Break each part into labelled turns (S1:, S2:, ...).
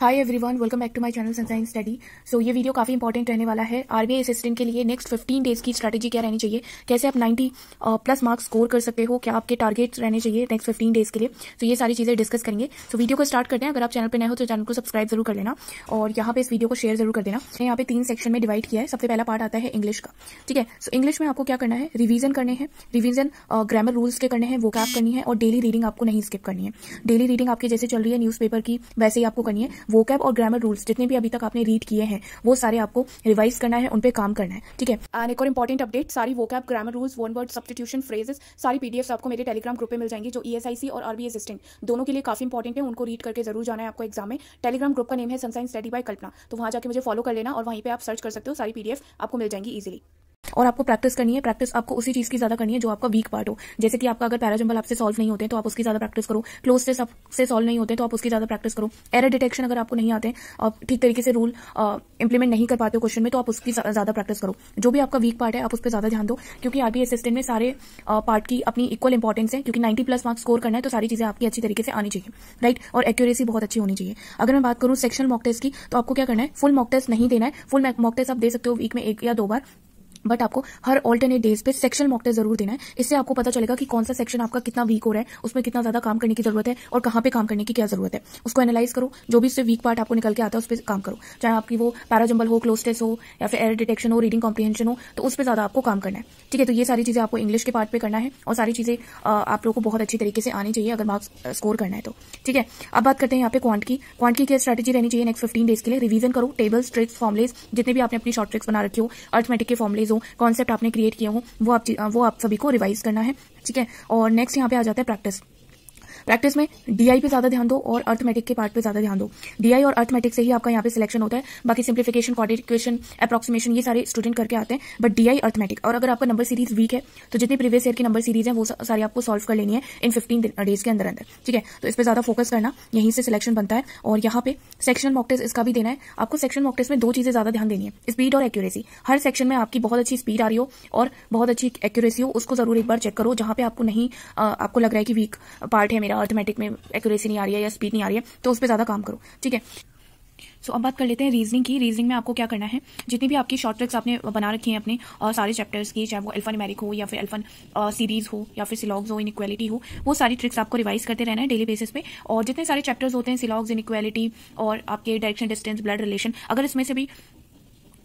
S1: high everyone welcome back to my channel Sunshine Study so ये video काफी important रहने वाला है आरबीआई असिस्टेंट के लिए नेक्स्ट 15 डेज की स्ट्रैटेजी क्या रहनी चाहिए कैसे आप 90 प्लस मार्क्स स्कोर कर सकते हो क्या आपके टारगेट रहने चाहिए नेक्स्ट 15 डेज के लिए तो so, ये सारी चीजें डिस्कस करेंगे सो so, वीडियो को स्टार्ट करते हैं अगर आप चैनल पर नए हो तो चैनल को सब्सक्राइब जरूर कर लेना और यहाँ पे इस वीडियो को शेयर जरूर कर देना यहाँ पे तीन सेक्शन में डिवाइड किया है सबसे पहला पार्ट आता है इंग्लिश का ठीक है सो इंग्लिश में आपको क्या करना है रिविजन करने हैं रिविजन ग्रामर रूल्स के करने हैं वो कैप करनी है और डेली रीडिंग आपको नहीं स्किप करनी है डेली रीडिंग आपकी जैसे चल रही है न्यूज की वैसे ही आपको करनी है वोकैब और ग्रामर रूल्स जितने भी अभी तक आपने रीड किए हैं वो सारे आपको रिवाइज करना है उन काम करना है ठीक है एंड एक और इंपॉर्टेंट अपडेट सारी vocab grammar rules one word substitution phrases सारी पीडीएफ आपको मेरे टेलीग्राम ग्रुप में मिल जाएंगे जो ईएसआईसी e और आरबी असिस्टेंट दोनों के लिए काफी इंपॉर्टेंट है उनको रीड करके जरूर जाना है आपको एग्जाम में टेलीग्राम ग्रुप का नेम है सनसाइन स्टडी बाय कल्पना तो वहाँ जाकर मुझे फॉलो कर लेना और वहीं पर आप सर्च कर सकते हो सारी पीडीएफ आपको मिल जाएंगी इजिली और आपको प्रैक्टिस करनी है प्रैक्टिस आपको उसी चीज की ज्यादा करनी है जो आपका वीक पार्ट हो जैसे कि आपका अगर पैराजम्बल आपसे सॉल्व नहीं होते तो आप उसकी ज्यादा प्रैक्टिस करो क्लोज से सबसे सॉल्व नहीं होते तो आप उसकी ज्यादा प्रैक्टिस करो एरर डिटेक्शन अगर आपको नहीं आते आप ठीक तरीके से रूल इंप्लीमेंट नहीं कर पाते हो क्वेश्चन में तो आप उसकी ज्यादा प्रैक्टिस करो जो भी आपका वीक पार्ट है आप उस पर ज्यादा ध्यान दो क्योंकि आरबी असिस्टेंट में सारे पार्ट की अपनी इक्वल इंपॉर्टेंस है क्योंकि नाइन्टी प्लस मार्क्स स्कोर करना है तो सारी चीजें आपकी अच्छी तरीके से आनी चाहिए राइट और एक्यूरेसी बहुत अच्छी होनी चाहिए अगर मैं बात करूँ सेक्शन मॉक टेस्ट की तो आपको क्या करना है फुल मॉक टेस्ट नहीं देना है फुल मॉक टेस्ट आप दे सकते हो वीक में एक या दो बार बट आपको हर ऑल्टरनेट डेज पे सेक्शन मॉक टेस्ट जरूर देना है इससे आपको पता चलेगा कि कौन सा सेक्शन आपका कितना वीक हो रहा है उसमें कितना ज्यादा काम करने की जरूरत है और कहां पे काम करने की क्या जरूरत है उसको एनालाइज करो जो भी उससे वीक पार्ट आपको निकल के आता है उस पर काम करो चाहे आपकी वो पैराजंबल हो क्लोज टेस्ट हो या फिर एयर डिटेक्शन हो रीडिंग कॉम्प्रीहेंशन हो तो उस पर ज्यादा आपको काम करना है ठीक है तो ये सारी चीजें आपको इंग्लिश के पार्ट पे करना है और सारी चीजें आप लोगों को बहुत अच्छी तरीके से आनी चाहिए अगर मार्क्स स्कोर करना है तो ठीक है अब बात करते हैं यहाँ पे क्वांट की क्वांट की क्या स्ट्रेटेजी रहनी चाहिए नेक्स्ट फिफ्टीन डेज के लिए रिविजन करो टेबल्स ट्रिक्स फॉर्मलेस जितने भी आपने अपनी शॉर्ट ट्रिक्स बना रखी हो अर्थमेटिक के फॉर्मलेज जो कॉन्सेप्ट आपने क्रिएट किए हो वो आप वो आप सभी को रिवाइज करना है ठीक है और नेक्स्ट यहाँ पे आ जाता है प्रैक्टिस प्रैक्टिस में डीआई पे ज्यादा ध्यान दो और अर्थमेटिक के पार्ट पे ज्यादा ध्यान दो डीआई और अर्थमेटिक से ही आपका यहाँ पे सिलेक्शन होता है बाकी सिंप्लीफिकेशन क्वारिफिकेशन अप्रोक्सीमेशन ये सारे स्टूडेंट करके आते हैं बट डीआई अर्थमेटिक और अगर आपका नंबर सीरीज वीक है तो जितनी प्रीवियस ईयर की नंबर सीरीज है वो सारी आपको सॉल्व कर लेनी है इन फिफ्टीन डेज के अंदर अंदर ठीक है तो इस पर ज्यादा फोकस करना यहीं से सिलेक्शन बनता है और यहाँ पे सेक्शन मॉक टेस्ट इसका भी देना है आपको सेक्शन मॉक टेस्ट में दो चीजें ज्यादा ध्यान देनी है स्पीड और एक्यूरेसी हर सेक्शन में आपकी बहुत अच्छी स्पीड आ रही हो और बहुत अच्छी एक्यूरेसी हो उसको जरूर एक बार चेक करो जहां पे आपको नहीं आपको लग रहा है कि वीक पार्ट है मेरा मेरा अर्थमेटिक में एक्यूरेसी नहीं आ रही है या स्पीड नहीं आ रही है तो उस पर ज़्यादा काम करो ठीक है सो so, अब बात कर लेते हैं रीजनिंग की रीजनिंग में आपको क्या करना है जितनी भी आपकी शॉर्ट ट्रिक्स आपने बना रखी हैं अपने और सारे चैप्टर्स की चाहे वो एल्फन मैरिक हो या फिर एल्फन सीरीज हो या फिर सिलॉग्स हो इनक्वालिटी हो वो सारी ट्रिक्स आपको रिवाइज करते रहना है डेली बेसिस पे और जितने सारे चैप्टर्स होते हैं सिलॉग्स इनक्वालिटी और आपके डायरेक्शन डिस्टेंस ब्लड रिलेशन अगर इसमें से भी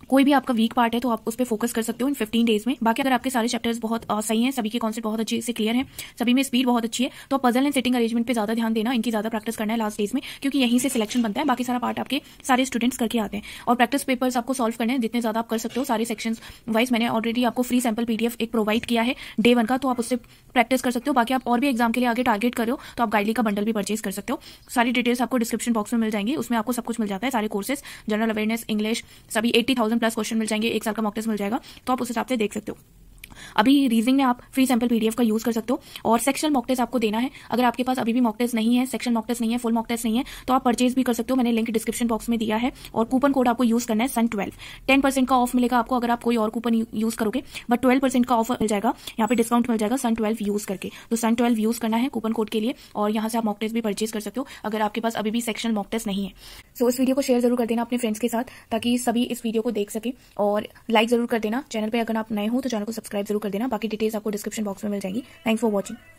S1: कोई भी आपका वीक पार्ट है तो आप उस पर फोकस कर सकते हो इन फिफ्टीन डेज में बाकी अगर आपके सारे चैप्टर्स बहुत सही है सभी के कॉन्सेप्ट बहुत अच्छे से क्लियर है सभी में स्पीड बहुत अच्छी है तो पजल एंड सेटिंग अरेंजमेंट पर ज्यादा ध्यान देना इनकी ज्यादा प्रैक्टिस करना है लास्ट डेज में क्योंकि यहीं से सिलेक्शन बनता है बाकी सारा पार्ट आपके सारे स्टूडेंट्स करके आते हैं और प्रैक्टिस पेपर्स आपको सॉल्व करने हैं जितने ज्यादा आप कर सकते हो सारे सेक्शन वाइज मैंने ऑलरेडी आपको फ्री सैम्पल पीडीएफ एक प्रोवाइड किया है डे वन का तो आप उससे प्रैक्टिस कर सकते हो बाकी आप और भी एग्जाम के लिए आगे टारगेट करो तो आप गाइडली का बंडल भी परचेज कर सकते हो सारी डिटेल्स आपको डिस्क्रिप्शन बॉक्स में मिल जाएंगे उसमें आपको सब कुछ मिल जाता है सारे कोर्सेज जनरल अवेयरनेस इंग्लिश सभी एट्टी थाउजेंड प्लस क्वेश्चन मिल जाएंगे एक साल का मॉक टेस्ट मिल जाएगा तो आप उस हिसाब से देख सकते हो अभी रीजनिंग में आप फ्री सैम्पल पीडीएफ का यूज कर सकते हो और सेक्शनल मॉक टेस्ट आपको देना है अगर आपके पास अभी भी मॉक टेस्ट नहीं है सेक्शन मॉक टेस्ट नहीं है फुल मॉक टेस्ट नहीं है तो आप परचेज भी कर सकते हो मैंने लिंक डिस्क्रिप्शन बॉक्स में दिया है और कूपन कोड आपको यूज करना है सन ट्वेल्व टेन परसेंट का ऑफ मिलेगा आपको अगर आप कोई और कूपन यूज करोगे बट ट्वेल्व परसेंट का ऑफ मिल जाएगा यहाँ पे डिस्काउंट मिल जाएगा सन ट्वेल्व यूज करके तो सन ट्वेल्व यूज करना है कूपन कोड के लिए और यहाँ से आप मॉक टेस्ट भी परचेज कर सकते हो अगर आपके पास अभी भी सेक्शनल मॉक टेस्ट नहीं है सो so, इस वीडियो को शेयर जरूर कर देना अपने फ्रेंड्स के साथ ताकि सभी इस वीडियो को देख सके और लाइक जरूर कर देना चैनल पर अगर आप नए हो तो चैनल को सब्सक्राइब जरूर कर देना बाकी डिटेल्स आपको डिस्क्रिप्शन बॉक्स में मिल जाएगी थैंक फॉर वॉचिंग